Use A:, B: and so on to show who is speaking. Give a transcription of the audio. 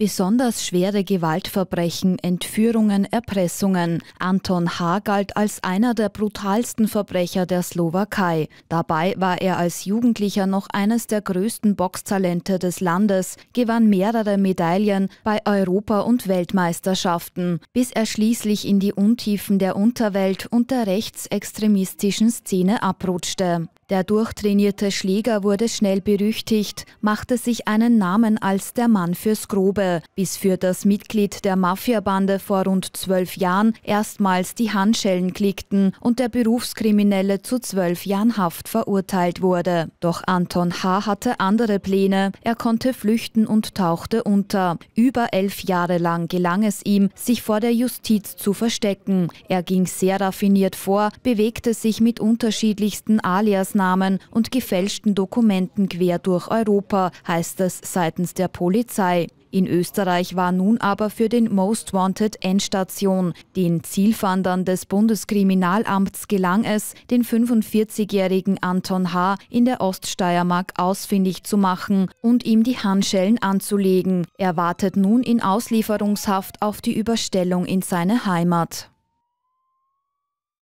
A: Besonders schwere Gewaltverbrechen, Entführungen, Erpressungen. Anton H. galt als einer der brutalsten Verbrecher der Slowakei. Dabei war er als Jugendlicher noch eines der größten Boxtalente des Landes, gewann mehrere Medaillen bei Europa- und Weltmeisterschaften, bis er schließlich in die Untiefen der Unterwelt und der rechtsextremistischen Szene abrutschte. Der durchtrainierte Schläger wurde schnell berüchtigt, machte sich einen Namen als der Mann fürs Grobe, bis für das Mitglied der Mafiabande vor rund zwölf Jahren erstmals die Handschellen klickten und der Berufskriminelle zu zwölf Jahren Haft verurteilt wurde. Doch Anton H. hatte andere Pläne. Er konnte flüchten und tauchte unter. Über elf Jahre lang gelang es ihm, sich vor der Justiz zu verstecken. Er ging sehr raffiniert vor, bewegte sich mit unterschiedlichsten Alias Maßnahmen und gefälschten Dokumenten quer durch Europa, heißt es seitens der Polizei. In Österreich war nun aber für den Most Wanted Endstation. Den Zielfandern des Bundeskriminalamts gelang es, den 45-jährigen Anton H. in der Oststeiermark ausfindig zu machen und ihm die Handschellen anzulegen. Er wartet nun in Auslieferungshaft auf die Überstellung in seine Heimat.